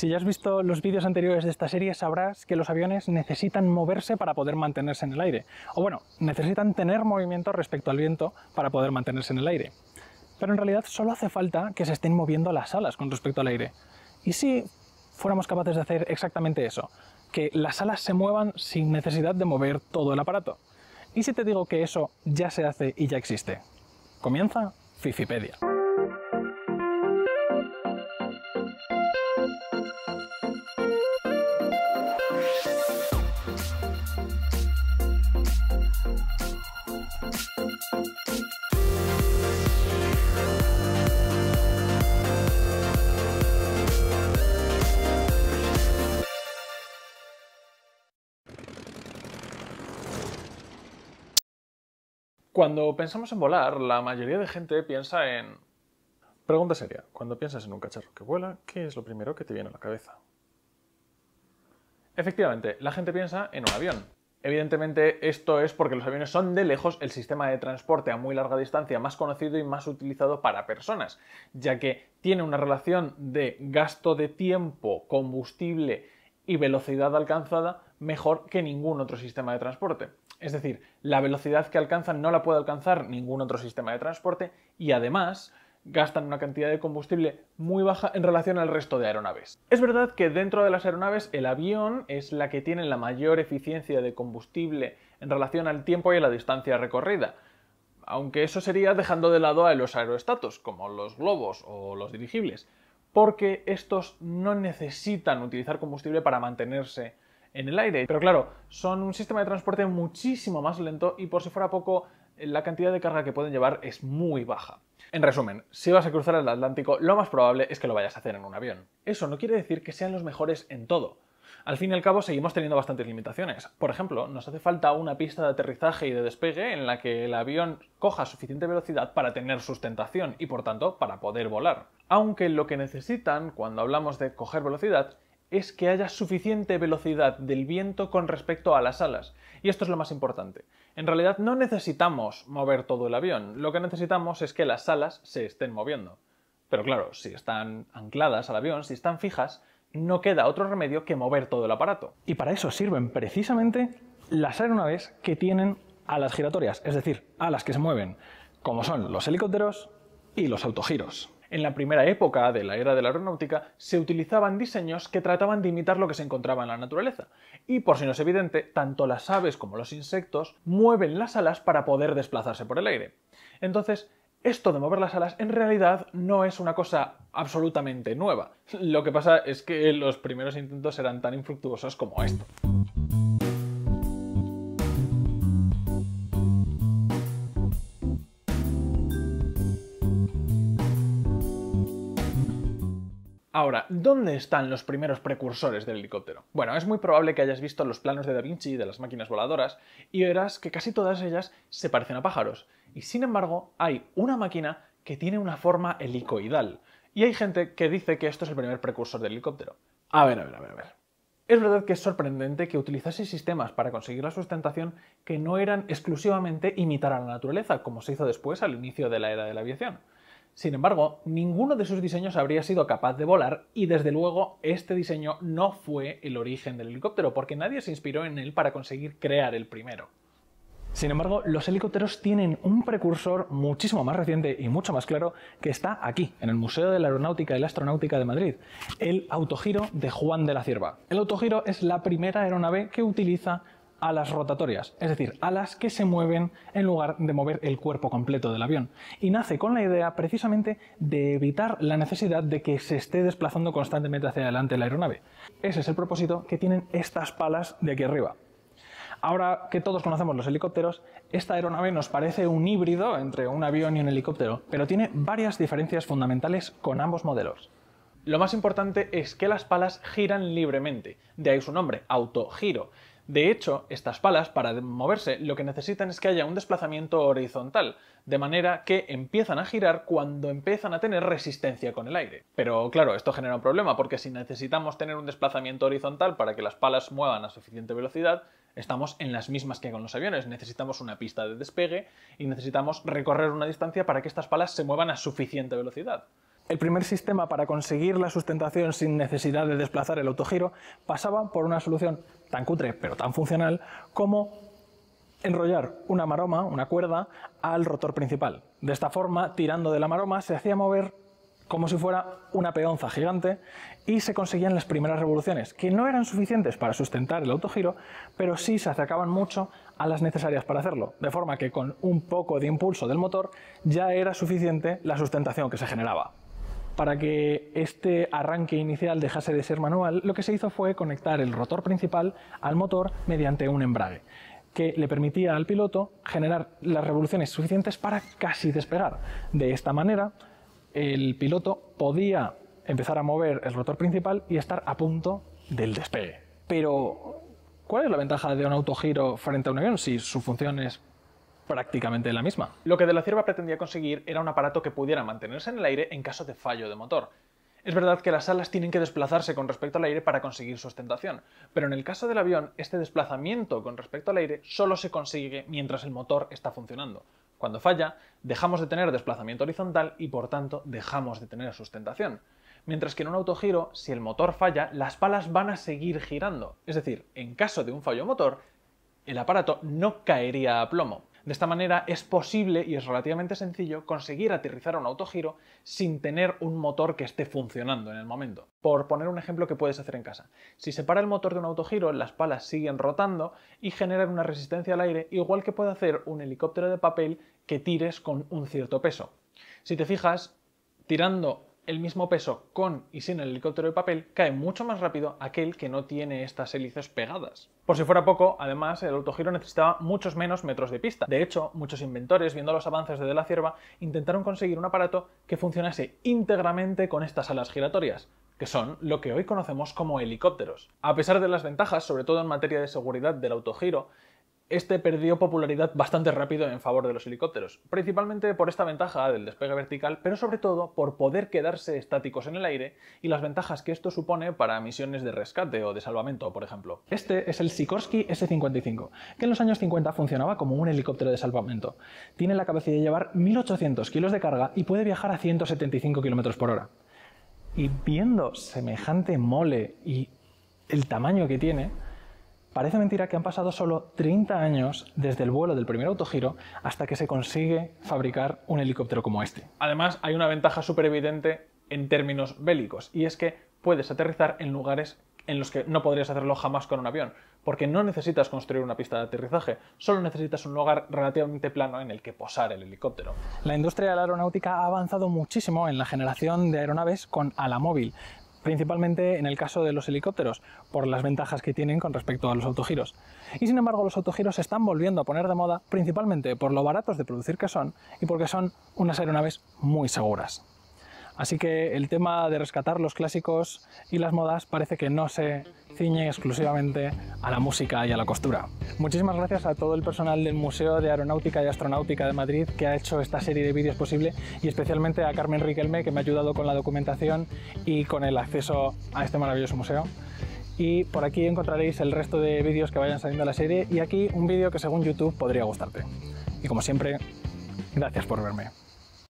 Si ya has visto los vídeos anteriores de esta serie, sabrás que los aviones necesitan moverse para poder mantenerse en el aire. O bueno, necesitan tener movimiento respecto al viento para poder mantenerse en el aire. Pero en realidad solo hace falta que se estén moviendo las alas con respecto al aire. ¿Y si fuéramos capaces de hacer exactamente eso? Que las alas se muevan sin necesidad de mover todo el aparato. ¿Y si te digo que eso ya se hace y ya existe? Comienza Fifipedia. Cuando pensamos en volar, la mayoría de gente piensa en... Pregunta seria, cuando piensas en un cacharro que vuela, ¿qué es lo primero que te viene a la cabeza? Efectivamente, la gente piensa en un avión. Evidentemente esto es porque los aviones son de lejos el sistema de transporte a muy larga distancia más conocido y más utilizado para personas, ya que tiene una relación de gasto de tiempo, combustible y velocidad alcanzada mejor que ningún otro sistema de transporte. Es decir, la velocidad que alcanzan no la puede alcanzar ningún otro sistema de transporte y además gastan una cantidad de combustible muy baja en relación al resto de aeronaves. Es verdad que dentro de las aeronaves el avión es la que tiene la mayor eficiencia de combustible en relación al tiempo y a la distancia recorrida, aunque eso sería dejando de lado a los aerostatos, como los globos o los dirigibles, porque estos no necesitan utilizar combustible para mantenerse en el aire. Pero claro, son un sistema de transporte muchísimo más lento y por si fuera poco, la cantidad de carga que pueden llevar es muy baja. En resumen, si vas a cruzar el Atlántico, lo más probable es que lo vayas a hacer en un avión. Eso no quiere decir que sean los mejores en todo. Al fin y al cabo seguimos teniendo bastantes limitaciones. Por ejemplo, nos hace falta una pista de aterrizaje y de despegue en la que el avión coja suficiente velocidad para tener sustentación y por tanto para poder volar. Aunque lo que necesitan cuando hablamos de coger velocidad es que haya suficiente velocidad del viento con respecto a las alas. Y esto es lo más importante. En realidad no necesitamos mover todo el avión, lo que necesitamos es que las alas se estén moviendo. Pero claro, si están ancladas al avión, si están fijas, no queda otro remedio que mover todo el aparato. Y para eso sirven precisamente las aeronaves que tienen alas giratorias, es decir, alas que se mueven, como son los helicópteros y los autogiros. En la primera época de la era de la aeronáutica se utilizaban diseños que trataban de imitar lo que se encontraba en la naturaleza. Y por si no es evidente, tanto las aves como los insectos mueven las alas para poder desplazarse por el aire. Entonces, esto de mover las alas en realidad no es una cosa absolutamente nueva. Lo que pasa es que los primeros intentos eran tan infructuosos como esto. Ahora, ¿dónde están los primeros precursores del helicóptero? Bueno, es muy probable que hayas visto los planos de Da Vinci de las máquinas voladoras y verás que casi todas ellas se parecen a pájaros. Y sin embargo, hay una máquina que tiene una forma helicoidal. Y hay gente que dice que esto es el primer precursor del helicóptero. A ver, a ver, a ver, a ver. Es verdad que es sorprendente que utilizase sistemas para conseguir la sustentación que no eran exclusivamente imitar a la naturaleza, como se hizo después al inicio de la era de la aviación. Sin embargo, ninguno de sus diseños habría sido capaz de volar y desde luego este diseño no fue el origen del helicóptero porque nadie se inspiró en él para conseguir crear el primero. Sin embargo, los helicópteros tienen un precursor muchísimo más reciente y mucho más claro que está aquí, en el Museo de la Aeronáutica y la Astronáutica de Madrid, el autogiro de Juan de la Cierva. El autogiro es la primera aeronave que utiliza alas rotatorias, es decir, alas que se mueven en lugar de mover el cuerpo completo del avión. Y nace con la idea precisamente de evitar la necesidad de que se esté desplazando constantemente hacia adelante la aeronave. Ese es el propósito que tienen estas palas de aquí arriba. Ahora que todos conocemos los helicópteros, esta aeronave nos parece un híbrido entre un avión y un helicóptero, pero tiene varias diferencias fundamentales con ambos modelos. Lo más importante es que las palas giran libremente, de ahí su nombre, autogiro, de hecho, estas palas, para moverse, lo que necesitan es que haya un desplazamiento horizontal, de manera que empiezan a girar cuando empiezan a tener resistencia con el aire. Pero claro, esto genera un problema, porque si necesitamos tener un desplazamiento horizontal para que las palas muevan a suficiente velocidad, estamos en las mismas que con los aviones. Necesitamos una pista de despegue y necesitamos recorrer una distancia para que estas palas se muevan a suficiente velocidad. El primer sistema para conseguir la sustentación sin necesidad de desplazar el autogiro pasaba por una solución tan cutre pero tan funcional como enrollar una maroma, una cuerda, al rotor principal. De esta forma, tirando de la maroma, se hacía mover como si fuera una peonza gigante y se conseguían las primeras revoluciones, que no eran suficientes para sustentar el autogiro, pero sí se acercaban mucho a las necesarias para hacerlo, de forma que con un poco de impulso del motor ya era suficiente la sustentación que se generaba para que este arranque inicial dejase de ser manual, lo que se hizo fue conectar el rotor principal al motor mediante un embrague que le permitía al piloto generar las revoluciones suficientes para casi despegar. De esta manera, el piloto podía empezar a mover el rotor principal y estar a punto del despegue. Pero, ¿cuál es la ventaja de un autogiro frente a un avión si su función es prácticamente la misma. Lo que De la Cierva pretendía conseguir era un aparato que pudiera mantenerse en el aire en caso de fallo de motor. Es verdad que las alas tienen que desplazarse con respecto al aire para conseguir sustentación, pero en el caso del avión, este desplazamiento con respecto al aire solo se consigue mientras el motor está funcionando. Cuando falla, dejamos de tener desplazamiento horizontal y por tanto dejamos de tener sustentación. Mientras que en un autogiro, si el motor falla, las palas van a seguir girando. Es decir, en caso de un fallo motor, el aparato no caería a plomo, de esta manera es posible y es relativamente sencillo conseguir aterrizar un autogiro sin tener un motor que esté funcionando en el momento. Por poner un ejemplo que puedes hacer en casa. Si se para el motor de un autogiro, las palas siguen rotando y generan una resistencia al aire, igual que puede hacer un helicóptero de papel que tires con un cierto peso. Si te fijas, tirando el mismo peso con y sin el helicóptero de papel, cae mucho más rápido aquel que no tiene estas hélices pegadas. Por si fuera poco, además, el autogiro necesitaba muchos menos metros de pista. De hecho, muchos inventores, viendo los avances de De la Cierva, intentaron conseguir un aparato que funcionase íntegramente con estas alas giratorias, que son lo que hoy conocemos como helicópteros. A pesar de las ventajas, sobre todo en materia de seguridad del autogiro, este perdió popularidad bastante rápido en favor de los helicópteros, principalmente por esta ventaja del despegue vertical, pero sobre todo por poder quedarse estáticos en el aire y las ventajas que esto supone para misiones de rescate o de salvamento, por ejemplo. Este es el Sikorsky S-55, que en los años 50 funcionaba como un helicóptero de salvamento. Tiene la capacidad de llevar 1800 kilos de carga y puede viajar a 175 km por hora. Y viendo semejante mole y el tamaño que tiene, Parece mentira que han pasado solo 30 años desde el vuelo del primer autogiro hasta que se consigue fabricar un helicóptero como este. Además, hay una ventaja súper evidente en términos bélicos, y es que puedes aterrizar en lugares en los que no podrías hacerlo jamás con un avión, porque no necesitas construir una pista de aterrizaje, solo necesitas un lugar relativamente plano en el que posar el helicóptero. La industria de la aeronáutica ha avanzado muchísimo en la generación de aeronaves con ala móvil, principalmente en el caso de los helicópteros, por las ventajas que tienen con respecto a los autogiros. Y sin embargo, los autogiros se están volviendo a poner de moda principalmente por lo baratos de producir que son y porque son unas aeronaves muy seguras. Así que el tema de rescatar los clásicos y las modas parece que no se ciñe exclusivamente a la música y a la costura. Muchísimas gracias a todo el personal del Museo de Aeronáutica y Astronáutica de Madrid que ha hecho esta serie de vídeos posible y especialmente a Carmen Riquelme que me ha ayudado con la documentación y con el acceso a este maravilloso museo y por aquí encontraréis el resto de vídeos que vayan saliendo de la serie y aquí un vídeo que según YouTube podría gustarte. Y como siempre, gracias por verme.